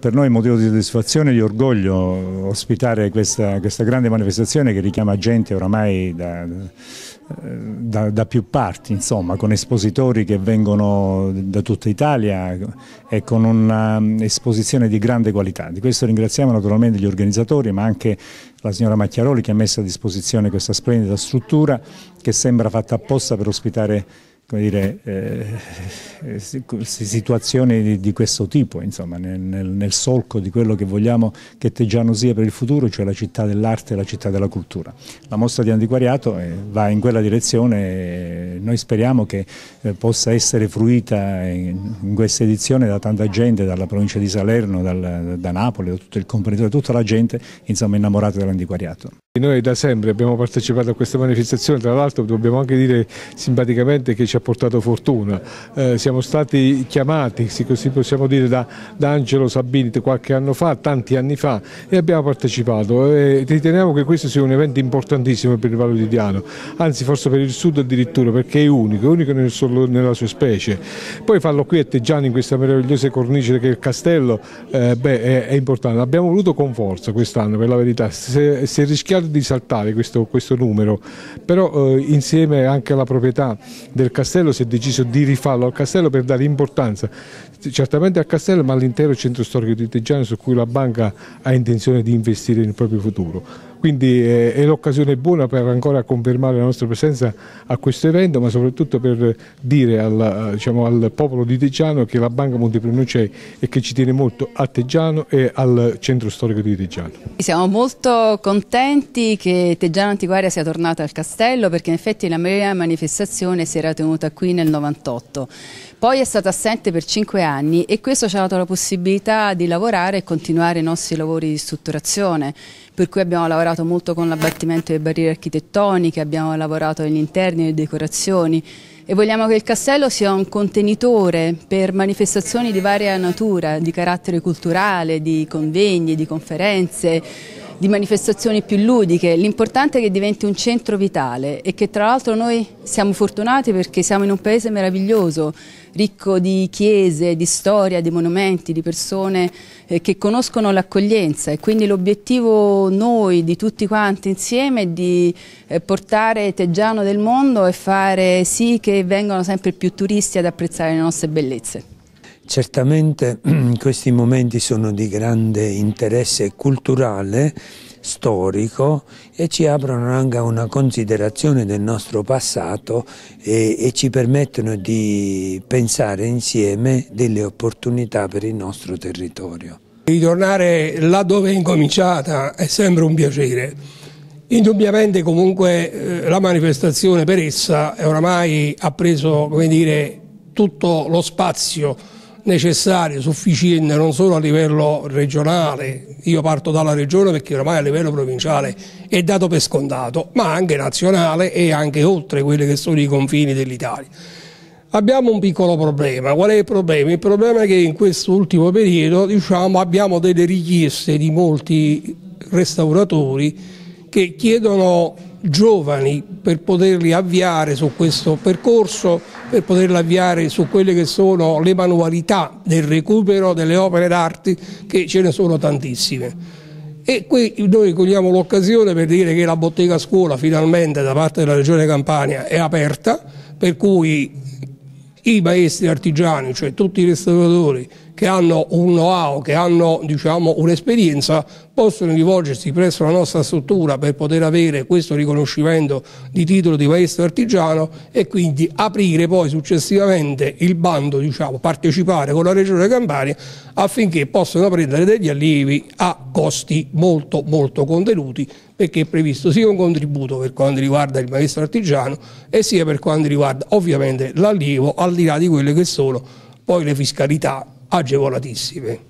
Per noi è motivo di soddisfazione e di orgoglio ospitare questa, questa, grande manifestazione che richiama gente oramai da, da, da più parti, insomma, con espositori che vengono da tutta Italia e con un'esposizione um, di grande qualità. Di questo ringraziamo naturalmente gli organizzatori ma anche la signora Macchiaroli che ha messo a disposizione questa splendida struttura che sembra fatta apposta per ospitare come dire, eh, eh situazioni di, di, questo tipo, insomma, nel, nel, solco di quello che vogliamo che Teggiano sia per il futuro, cioè la città dell'arte e la città della cultura. La mostra di antiquariato eh, va in quella direzione e noi speriamo che eh, possa essere fruita in, in questa edizione da tanta gente, dalla provincia di Salerno, dal, da Napoli, da tutto il comprenitore, tutta la gente insomma, innamorata dell'antiquariato. Noi da sempre abbiamo partecipato a questa manifestazione, tra l'altro dobbiamo anche dire simpaticamente che ci ha ha portato fortuna. Eh, siamo stati chiamati, così possiamo dire, da, da Angelo Sabini qualche anno fa, tanti anni fa, e abbiamo partecipato. E riteniamo che questo sia un evento importantissimo per il Vallo di Diano, anzi forse per il Sud addirittura, perché è unico, è unico nel, solo, nella sua specie. Poi farlo qui a Teggiani, in questa meravigliosa cornice che è il castello, eh, beh, è, è, importante. L'abbiamo voluto con forza quest'anno, per la verità, si è rischiato di saltare questo, questo numero, però eh, insieme anche alla proprietà del castello, castello, si è deciso di rifarlo al castello per dare importanza certamente al castello ma all'intero centro storico di Teggiano su cui la banca ha intenzione di investire nel proprio futuro quindi eh, è, l'occasione buona per ancora confermare la nostra presenza a questo evento ma soprattutto per dire al, eh, diciamo, al popolo di Teggiano che la Banca Monteprimo c'è e che ci tiene molto a Teggiano e al centro storico di Teggiano. Siamo molto contenti che Teggiano Antiquaria sia tornata al castello perché in effetti la mia manifestazione si era tenuta qui nel 98 poi è stata assente per cinque anni e questo ci ha dato la possibilità di lavorare e continuare i nostri lavori di strutturazione, per cui abbiamo lavorato molto con l'abbattimento delle barriere architettoniche, abbiamo lavorato negli interni, e nelle decorazioni e vogliamo che il castello sia un contenitore per manifestazioni di varia natura, di carattere culturale, di convegni, di conferenze, di manifestazioni più ludiche, l'importante è che diventi un centro vitale e che tra l'altro noi siamo fortunati perché siamo in un paese meraviglioso, ricco di chiese, di storia, di monumenti, di persone eh, che conoscono l'accoglienza e quindi l'obiettivo noi di tutti quanti insieme è di eh, portare Teggiano del mondo e fare sì che vengano sempre più turisti ad apprezzare le nostre bellezze. Certamente questi momenti sono di grande interesse culturale, storico e ci aprono anche a una considerazione del nostro passato e, e ci permettono di pensare insieme delle opportunità per il nostro territorio. Ritornare là dove è incominciata è sempre un piacere. Indubbiamente comunque eh, la manifestazione per essa oramai ha preso come dire, tutto lo spazio necessarie, sufficienti non solo a livello regionale, io parto dalla regione perché ormai a livello provinciale è dato per scontato, ma anche nazionale e anche oltre quelli che sono i confini dell'Italia. Abbiamo un piccolo problema, qual è il problema? Il problema è che in quest'ultimo periodo diciamo, abbiamo delle richieste di molti restauratori che chiedono giovani per poterli avviare su questo percorso, per poterli avviare su quelle che sono le manualità del recupero delle opere d'arte, che ce ne sono tantissime. E qui noi cogliamo l'occasione per dire che la bottega scuola finalmente da parte della Regione Campania è aperta, per cui i maestri artigiani, cioè tutti i restauratori che hanno un know-how, che hanno diciamo, un'esperienza, possono rivolgersi presso la nostra struttura per poter avere questo riconoscimento di titolo di maestro artigiano e quindi aprire poi successivamente il bando, diciamo, partecipare con la Regione Campania affinché possano prendere degli allievi a costi molto molto contenuti perché è previsto sia un contributo per quanto riguarda il maestro artigiano e sia per quanto riguarda ovviamente l'allievo al di là di quelle che sono poi le fiscalità agevolatissime.